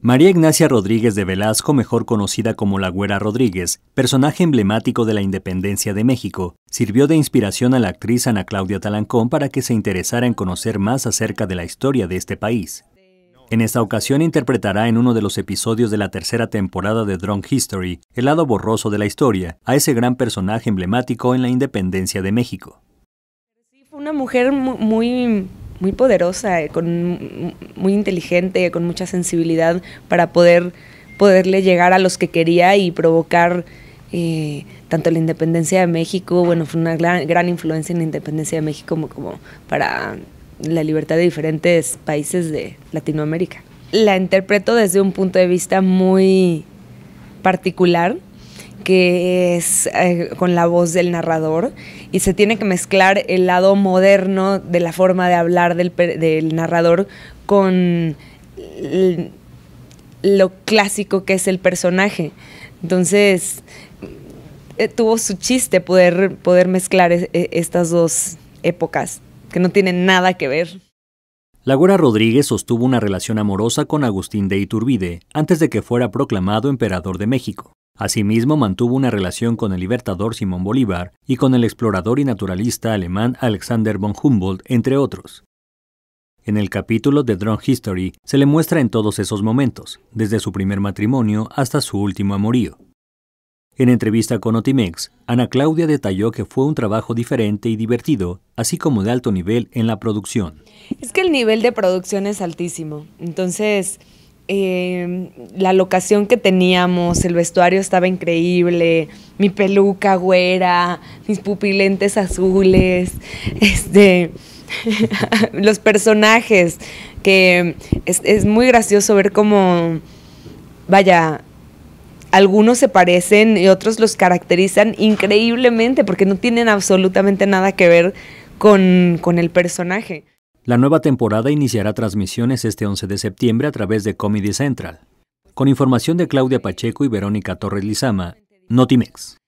María Ignacia Rodríguez de Velasco, mejor conocida como la Güera Rodríguez, personaje emblemático de la independencia de México, sirvió de inspiración a la actriz Ana Claudia Talancón para que se interesara en conocer más acerca de la historia de este país. En esta ocasión interpretará en uno de los episodios de la tercera temporada de Drunk History, el lado borroso de la historia, a ese gran personaje emblemático en la independencia de México. fue una mujer muy muy poderosa, eh, con, muy inteligente, con mucha sensibilidad para poder poderle llegar a los que quería y provocar eh, tanto la independencia de México, bueno, fue una gran, gran influencia en la independencia de México como, como para la libertad de diferentes países de Latinoamérica. La interpreto desde un punto de vista muy particular, que es eh, con la voz del narrador y se tiene que mezclar el lado moderno de la forma de hablar del, narrador con lo clásico que es el personaje. Entonces, eh, tuvo su chiste poder, poder mezclar e, estas dos épocas que no tienen nada que ver. Lagora Rodríguez sostuvo una relación amorosa con Agustín de Iturbide antes de que fuera proclamado emperador de México. Asimismo, mantuvo una relación con el libertador Simón Bolívar y con el explorador y naturalista alemán Alexander von Humboldt, entre otros. En el capítulo de Drone History se le muestra en todos esos momentos, desde su primer matrimonio hasta su último amorío. En entrevista con Otimex, Ana Claudia detalló que fue un trabajo diferente y divertido, así como de alto nivel en la producción. Es que el nivel de producción es altísimo, entonces Em, la locación que teníamos, el vestuario estaba increíble, mi peluca güera, mis pupilentes azules, este, los personajes, que es, muy gracioso ver cómo, vaya, algunos se parecen y otros los caracterizan increíblemente porque no tienen absolutamente nada que ver con el personaje. La nueva temporada iniciará transmisiones este 11 de septiembre a través de Comedy Central. Con información de Claudia Pacheco y Verónica Torres Lizama, Notimex.